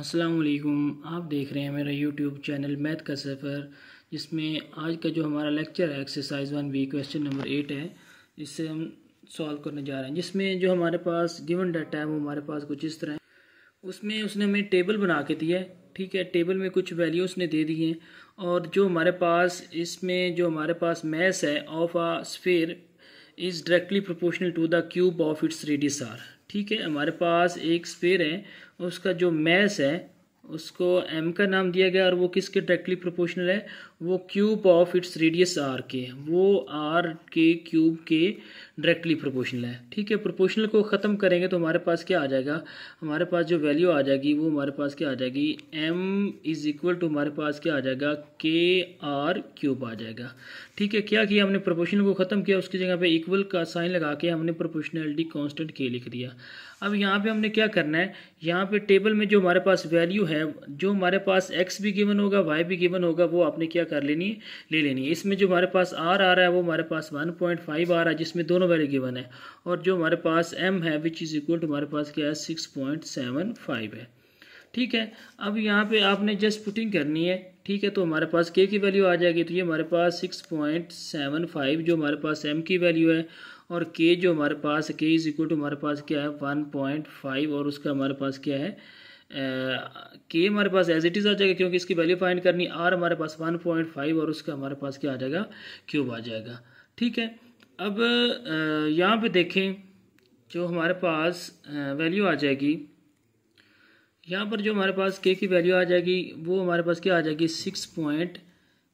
अस्सलाम वालेकुम आप देख रहे हैं मेरा यूट्यूब चैनल मैथ का सफ़र जिसमें आज का जो हमारा लेक्चर है exercise one B question number eight है इससे हम सॉल्व करने जा रहे हैं जिसमें जो हमारे पास गिवन डाटा है वो हमारे पास कुछ इस तरह है उसमें उसने हमें टेबल बना के दिया है ठीक है टेबल में कुछ वैल्यू उसने दे दी हैं और जो हमारे पास इसमें जो हमारे पास मैथ है of a sphere is directly proportional to the cube of its radius R ठीक है हमारे पास एक स्पेयर है उसका जो मैस है उसको एम का नाम दिया गया और वो किसके डायरेक्टली प्रोपोर्शनल है वो cube of its radius R के वो आर के क्यूब के डायरेक्टली प्रोपोर्शनल है ठीक है प्रोपोर्शनल को ख़त्म करेंगे तो हमारे पास क्या आ जाएगा हमारे पास जो वैल्यू आ जाएगी वो हमारे पास क्या आ जाएगी एम इज़ इक्वल टू हमारे पास क्या आ जाएगा के आर क्यूब आ जाएगा ठीक है क्या किया हमने प्रोपोर्शनल को ख़त्म किया उसकी जगह पर इक्वल का साइन लगा के हमने प्रोपोर्शनलिटी कॉन्स्टेंट के लिख दिया अब यहाँ पे हमने क्या करना है यहाँ पे टेबल में जो हमारे पास वैल्यू है जो हमारे पास एक्स भी गिवन होगा वाई भी गिवन होगा वो आपने क्या कर लेनी है ले लेनी है इसमें जो हमारे पास आर आ रहा है वो हमारे पास वन पॉइंट फाइव आ रहा है जिसमें दोनों वैल्यू गिवन है और जो हमारे पास एम है विच इज़ इक्वल टू हमारे पास क्या है सिक्स पॉइंट सेवन फाइव है ठीक है अब यहाँ पे आपने जस्ट पुटिंग करनी है ठीक है तो हमारे पास के की वैल्यू आ जाएगी तो ये हमारे पास सिक्स पॉइंट सेवन फाइव जो हमारे पास एम की वैल्यू है और के जो हमारे पास के इज इक्वल टू हमारे पास क्या है वन पॉइंट फाइव और उसका हमारे पास क्या है के हमारे पास एज इट इज़ आ जाएगा क्योंकि इसकी वैल्यू फाइंड करनी आर हमारे पास वन पॉइंट फाइव और उसका हमारे पास क्या आ जाएगा क्यूब आ जाएगा ठीक है अब यहाँ पे देखें जो हमारे पास वैल्यू आ जाएगी यहाँ पर जो हमारे पास के की वैल्यू आ जाएगी वो हमारे पास क्या आ जाएगी सिक्स पॉइंट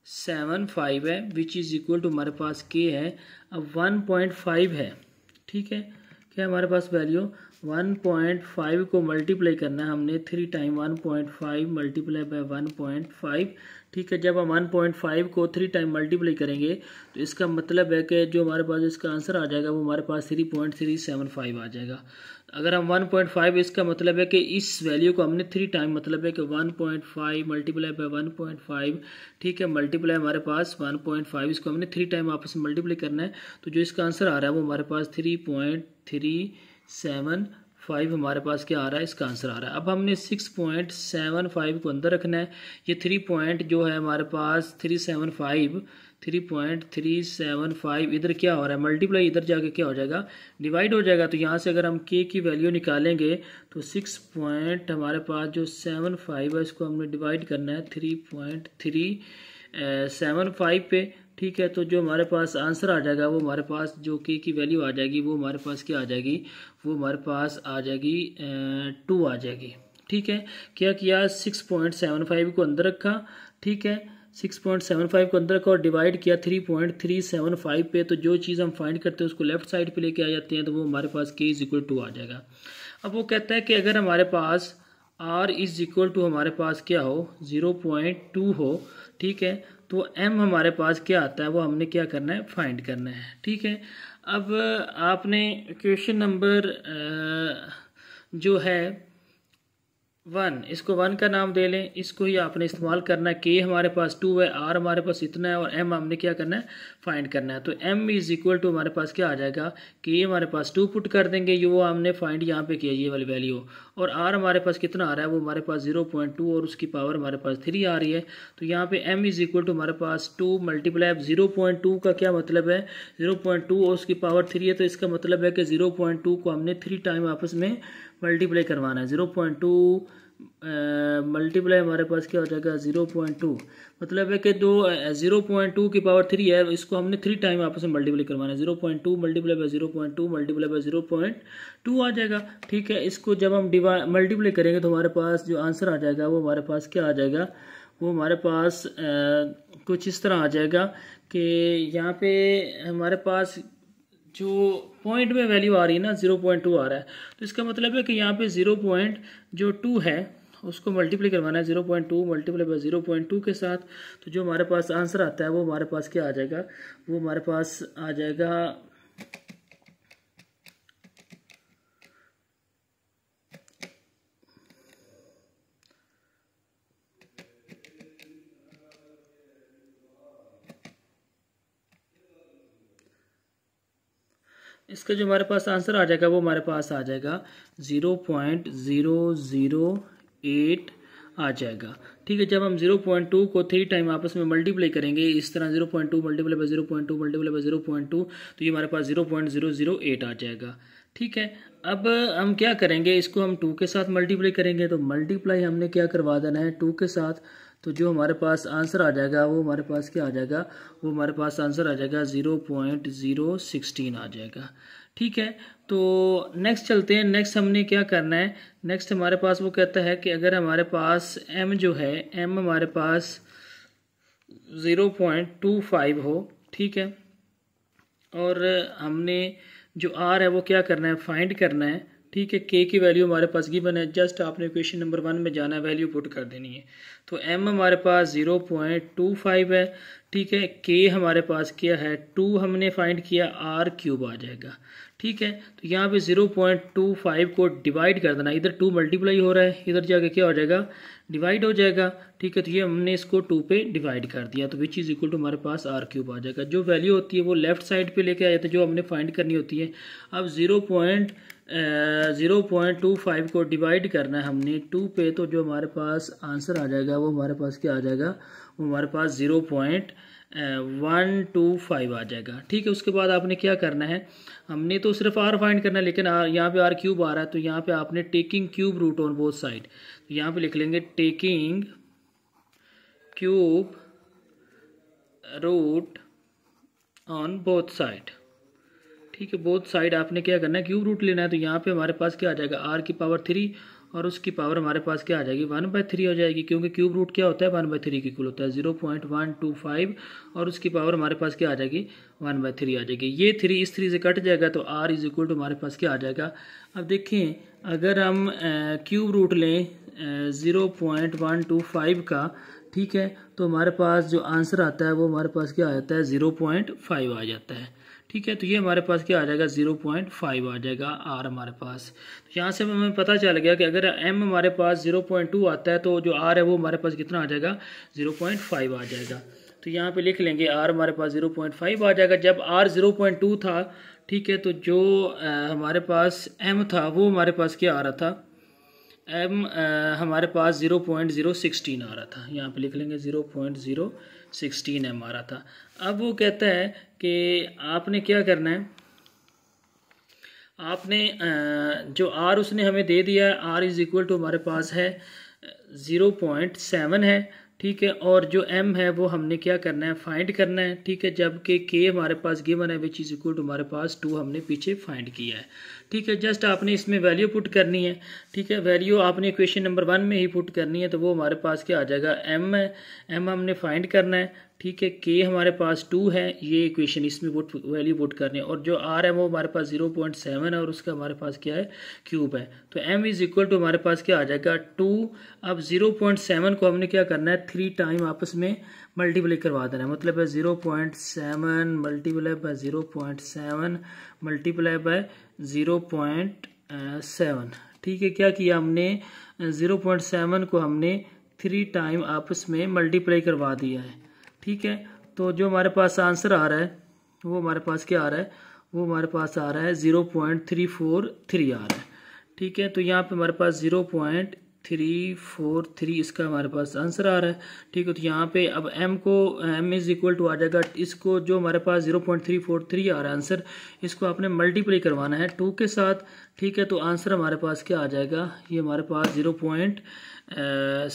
सेवन फाइव है विच इज़ इक्वल टू हमारे पास के है अब वन पॉइंट फाइव है ठीक है क्या हमारे पास वैल्यू वन पॉइंट फाइव को मल्टीप्लाई करना है हमने three time one point five multiply by one point five ठीक है जब हम वन पॉइंट फाइव को थ्री टाइम मल्टीप्लाई करेंगे तो इसका मतलब है कि जो हमारे पास इसका आंसर आ जाएगा वो हमारे पास three point three seven five आ जाएगा अगर हम 1.5 इसका मतलब है कि इस वैल्यू को हमने थ्री टाइम मतलब है कि 1.5 point five multiply by one ठीक है मल्टीप्लाई हमारे पास 1.5 इसको हमने थ्री टाइम आपस में मल्टीप्लाई करना है तो जो इसका आंसर आ रहा है वो हमारे पास three point three seven five हमारे पास क्या आ रहा है इसका आंसर आ रहा है अब हमने सिक्स पॉइंट सेवन फाइव को अंदर रखना है ये थ्री पॉइंट जो है हमारे पास three seven five three point three seven five इधर क्या हो रहा है मल्टीप्लाई इधर जाके क्या हो जाएगा डिवाइड हो जाएगा तो यहाँ से अगर हम के की वैल्यू निकालेंगे तो सिक्स पॉइंट हमारे पास जो सेवन फाइव है इसको हमने डिवाइड करना है three point three seven five पे ठीक है तो जो हमारे पास आंसर आ जाएगा वो हमारे पास जो के की वैल्यू आ जाएगी वो हमारे पास क्या आ जाएगी वो हमारे पास आ जाएगी टू आ जाएगी ठीक है क्या किया सिक्स पॉइंट सेवन फाइव को अंदर रखा ठीक है सिक्स पॉइंट सेवन फाइव को अंदर रखा और डिवाइड किया three point three seven five पे तो जो चीज़ हम फाइंड करते हैं उसको लेफ्ट साइड पे लेके आ जाते हैं तो वो हमारे पास के इज इक्वल टू आ जाएगा अब वो कहता है कि अगर हमारे पास आर इज इक्वल टू हमारे पास क्या हो ज़ीरो पॉइंट टू हो ठीक है तो एम हमारे पास क्या आता है वो हमने क्या करना है फाइंड करना है ठीक है अब आपने क्वेश्चन नंबर जो है वन इसको वन का नाम दे लें इसको ही आपने इस्तेमाल करना है के हमारे पास टू है आर हमारे पास इतना है और एम हमने क्या करना है फाइंड करना है तो एम इज़ इक्वल टू हमारे पास क्या आ जाएगा के हमारे पास टू पुट कर देंगे ये वो हमने फाइंड यहाँ पे किया ये वाली वैल्यू और आर हमारे पास कितना आ रहा है वो हमारे पास जीरो पॉइंट टू और उसकी पावर हमारे पास थ्री आ रही है तो यहाँ पे एम इज़ इक्वल टू हमारे पास two multiply zero point two का क्या मतलब है जीरो पॉइंट टू और उसकी पावर थ्री है तो इसका मतलब है कि जीरो पॉइंट टू को हमने थ्री टाइम आपस में मल्टीप्लाई करवाना है ज़ीरो पॉइंट टू मल्टीप्लाई हमारे पास क्या हो जाएगा ज़ीरो पॉइंट टू मतलब है कि दो ज़ीरो पॉइंट टू की पावर थ्री है इसको हमने थ्री टाइम आपस में मल्टीप्लाई करवाना है zero point two multiply by zero point two multiply by zero point two आ जाएगा ठीक है इसको जब हम डिवा मल्टीप्लाई करेंगे तो हमारे पास जो आंसर आ जाएगा वो हमारे पास क्या आ जाएगा वो हमारे पास आ, कुछ इस तरह आ जाएगा कि यहाँ पे हमारे पास जो पॉइंट में वैल्यू आ रही है ना ज़ीरो पॉइंट टू आ रहा है तो इसका मतलब है कि यहाँ पे ज़ीरो पॉइंट जो टू है उसको मल्टीप्लाई करवाना है zero point two multiply by zero point two के साथ तो जो हमारे पास आंसर आता है वो हमारे पास क्या आ जाएगा वो हमारे पास आ जाएगा इसका जो हमारे पास आंसर आ जाएगा वो हमारे पास आ जाएगा zero point zero zero eight आ जाएगा ठीक है जब हम जीरो पॉइंट टू को थ्री टाइम आपस में मल्टीप्लाई करेंगे इस तरह zero point two multiply by two multiply by two तो ये हमारे पास zero zero zero point eight आ जाएगा ठीक है अब हम क्या करेंगे इसको हम टू के साथ मल्टीप्लाई करेंगे तो मल्टीप्लाई हमने क्या करवा देना है टू के साथ तो जो हमारे पास आंसर आ जाएगा वो हमारे पास क्या आ जाएगा वो हमारे पास आंसर आ जाएगा ज़ीरो पॉइंट ज़ीरो सिक्सटीन आ जाएगा ठीक है तो नेक्स्ट चलते हैं नेक्स्ट हमने क्या करना है नेक्स्ट हमारे पास वो कहता है कि अगर हमारे पास एम जो है एम हमारे पास ज़ीरो पॉइंट टू फाइव हो ठीक है और हमने जो आर है वो क्या करना है फाइंड करना है ठीक है के की वैल्यू हमारे पास बन है जस्ट आपने क्वेश्चन नंबर वन में जाना है वैल्यू पुट कर देनी है तो एम हमारे पास ज़ीरो पॉइंट टू फाइव है ठीक है के हमारे पास क्या है टू हमने फाइंड किया आर क्यूब आ जाएगा ठीक है तो यहाँ पे ज़ीरो पॉइंट टू फाइव को डिवाइड कर देना इधर टू मल्टीप्लाई हो रहा है इधर जाके क्या हो जाएगा डिवाइड हो जाएगा ठीक है तो ये हमने इसको टू पे डिवाइड कर दिया तो विच इज़ इक्वल टू हमारे पास आर क्यूब आ जाएगा जो वैल्यू होती है वो लेफ्ट साइड पे लेके आ जाते हैं जो हमने फाइंड करनी होती है अब zero point zero point two five को डिवाइड करना है हमने टू पे तो जो हमारे पास आंसर आ जाएगा वो हमारे पास क्या आ जाएगा वो हमारे पास zero point one two five आ जाएगा ठीक है उसके बाद आपने क्या करना है हमने तो सिर्फ आर फाइंड करना है लेकिन यहाँ पे आर क्यूब आ रहा है तो यहाँ पे आपने taking cube root on both side तो यहाँ पे लिख लेंगे taking cube root on both side ठीक है बोथ साइड आपने क्या करना है क्यूब रूट लेना है तो यहाँ पे हमारे पास क्या आ जाएगा आर की पावर थ्री और उसकी पावर हमारे पास क्या आ जाएगी वन बाई थ्री हो जाएगी क्योंकि क्यूब रूट क्या होता है वन बाई थ्री की इक्वल होता है zero point one two five और उसकी पावर हमारे पास क्या आ जाएगी वन बाई थ्री आ जाएगी ये थ्री इस थ्री से कट जाएगा तो आर इज इक्वल टू हमारे पास क्या आ जाएगा अब देखिए अगर हम क्यूब रूट लें zero point one two five का ठीक है तो हमारे पास जो आंसर आता है वो हमारे पास क्या आ जाता है ज़ीरो पॉइंट फाइव आ जाता है ठीक है तो ये हमारे पास क्या आ जाएगा ज़ीरो पॉइंट फाइव आ जाएगा आर हमारे पास तो यहाँ से हमें पता चल गया कि अगर एम हमारे पास ज़ीरो पॉइंट टू आता है तो जो आर है वो हमारे पास कितना आ जाएगा ज़ीरो पॉइंट फाइव आ जाएगा तो यहाँ पे लिख लेंगे आर हमारे पास ज़ीरो पॉइंट फाइव आ जाएगा जब आर ज़ीरो पॉइंट टू था ठीक है तो जो आ, हमारे पास एम था वो हमारे पास क्या आ रहा था एम आ, हमारे पास ज़ीरो पॉइंट ज़ीरो सिक्सटीन आ रहा था यहाँ पे लिख लेंगे zero point zero sixteen m आ रहा था अब वो कहता है कि आपने क्या करना है आपने जो आर उसने हमें दे दिया आर इज़ इक्वल टू हमारे पास है ज़ीरो पॉइंट सेवन है ठीक है और जो m है वो हमने क्या करना है फाइंड करना है ठीक है जबकि k हमारे पास गिवन है विच इज़ इक्वल टू हमारे पास टू हमने पीछे फाइंड किया है ठीक है जस्ट आपने इसमें वैल्यू पुट करनी है ठीक है वैल्यू आपने क्वेश्चन नंबर वन में ही पुट करनी है तो वो हमारे पास क्या आ जाएगा m है m हमने फाइंड करना है ठीक है के हमारे पास टू है ये इक्वेशन इसमें वोट वैल्यू वोट करनी है और जो आर है वो हमारे पास जीरो पॉइंट सेवन है और उसका हमारे पास क्या है क्यूब है तो एम इज़ इक्वल टू हमारे पास क्या आ जाएगा टू अब जीरो पॉइंट सेवन को हमने क्या करना है थ्री टाइम आपस में मल्टीप्लाई करवा देना है मतलब है zero point seven multiply by zero point seven multiply by zero point seven ठीक है क्या किया हमने जीरो पॉइंट सेवन को हमने थ्री टाइम आपस में मल्टीप्लाई करवा दिया है ठीक है तो जो हमारे पास आंसर आ रहा है वो हमारे पास क्या आ रहा है वो हमारे पास आ रहा है zero point three four three आ रहा है ठीक है तो यहाँ पे हमारे पास zero point three four three इसका हमारे पास आंसर आ रहा है ठीक है तो यहाँ पे अब m को m इज़ इक्वल टू आ जाएगा इसको जो हमारे पास zero point three four three आ रहा है आंसर इसको आपने मल्टीप्लाई करवाना है टू के साथ ठीक है तो आंसर हमारे पास क्या आ जाएगा ये हमारे पास zero point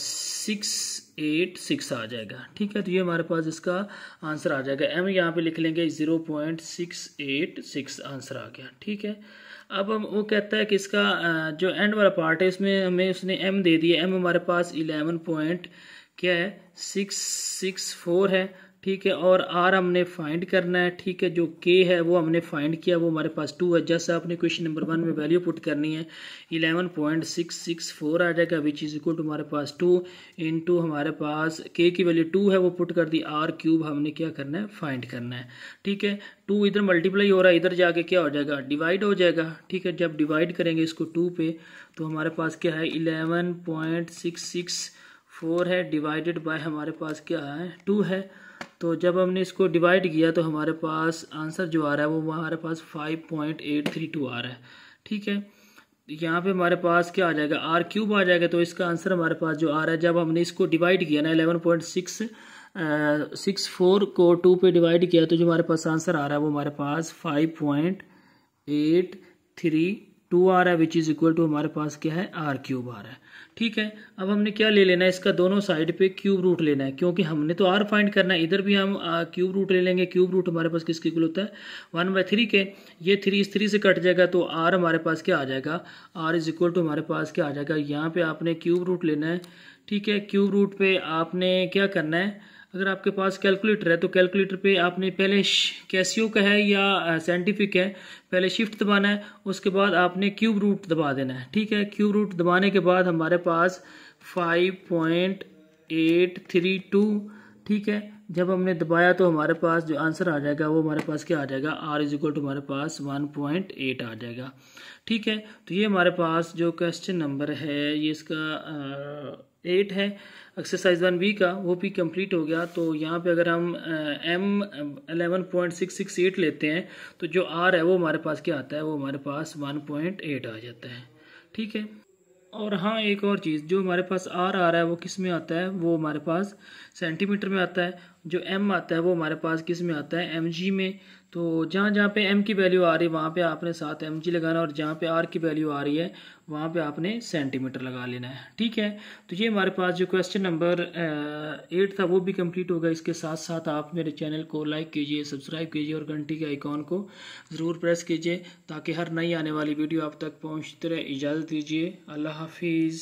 six eight six आ जाएगा ठीक है तो ये हमारे पास इसका आंसर आ जाएगा एम यहाँ पे लिख लेंगे zero point six eight six answer आ गया ठीक है अब हम वो कहता है कि इसका जो एंड वाला पार्ट है इसमें हमें उसने एम दे दिया एम हमारे पास इलेवन पॉइंट क्या है सिक्स सिक्स फोर है ठीक है और आर हमने फाइंड करना है ठीक है जो के है वो हमने फाइंड किया वो हमारे पास टू है जैसे आपने क्वेश्चन नंबर वन में वैल्यू पुट करनी है eleven point six six four आ जाएगा विच इज इक्वल टू हमारे पास टू इन टू हमारे पास के की वैल्यू टू है वो पुट कर दी आर क्यूब हमने क्या करना है फाइंड करना है ठीक है टू इधर मल्टीप्लाई हो रहा है इधर जाके क्या हो जाएगा डिवाइड हो जाएगा ठीक है जब डिवाइड करेंगे इसको टू पे तो हमारे पास क्या है eleven point six six four है डिवाइडेड बाय हमारे पास क्या है टू है तो जब हमने इसको डिवाइड किया तो हमारे पास आंसर जो आ रहा है वो हमारे पास five point eight three two आ रहा है ठीक है यहाँ पे हमारे पास क्या आ जाएगा आर क्यूब आ जाएगा तो इसका आंसर हमारे पास जो आ रहा है जब हमने इसको डिवाइड किया ना eleven point six six four को टू पे डिवाइड किया तो जो हमारे पास आंसर आ रहा है वो हमारे पास five point eight three two r है विच इज़ इक्वल टू हमारे पास क्या है आर क्यूब आ रहा है ठीक है अब हमने क्या ले लेना है इसका दोनों साइड पे क्यूब रूट लेना है क्योंकि हमने तो आर फाइंड करना है इधर भी हम क्यूब रूट ले लेंगे क्यूब रूट हमारे पास किसके इक्वल होता है वन बाई थ्री के ये थ्री इस थ्री से कट जाएगा तो आर हमारे पास क्या आ जाएगा आर इज इक्वल टू हमारे पास क्या आ जाएगा यहाँ पे आपने क्यूब रूट लेना है ठीक है क्यूब रूट पे आपने क्या करना है अगर आपके पास कैलकुलेटर है तो कैलकुलेटर पे आपने पहले कैसियो का है या साइंटिफिक है पहले शिफ्ट दबाना है उसके बाद आपने क्यूब रूट दबा देना है ठीक है क्यूब रूट दबाने के बाद हमारे पास five point eight three two ठीक है जब हमने दबाया तो हमारे पास जो आंसर आ जाएगा वो हमारे पास क्या आ जाएगा आर इज इक्वल टू हमारे पास वन पॉइंट एट आ जाएगा ठीक है तो ये हमारे पास जो क्वेश्चन नंबर है ये इसका आ, एट है एक्सरसाइज वन बी का वो भी कंप्लीट हो गया तो यहाँ पे अगर हम m eleven point six six eight लेते हैं तो जो आर है वो हमारे पास क्या आता है वो हमारे पास वन पॉइंट एट आ जाता है ठीक है और हाँ एक और चीज़ जो हमारे पास आर आ रहा है वो किस में आता है वो हमारे पास सेंटीमीटर में आता है जो एम आता है वो हमारे पास किस में आता है एम जी में तो जहाँ जहाँ पे m की वैल्यू आ रही है वहाँ पे आपने साथ एम जी लगाना और जहाँ पे r की वैल्यू आ रही है वहाँ पे आपने सेंटीमीटर लगा लेना है ठीक है तो ये हमारे पास जो क्वेश्चन नंबर एट था वो भी कंप्लीट होगा इसके साथ साथ आप मेरे चैनल को लाइक कीजिए सब्सक्राइब कीजिए और घंटी के आइकॉन को ज़रूर प्रेस कीजिए ताकि हर नई आने वाली वीडियो आप तक पहुँचते रहे इजाज़त दीजिए अल्लाह हाफिज़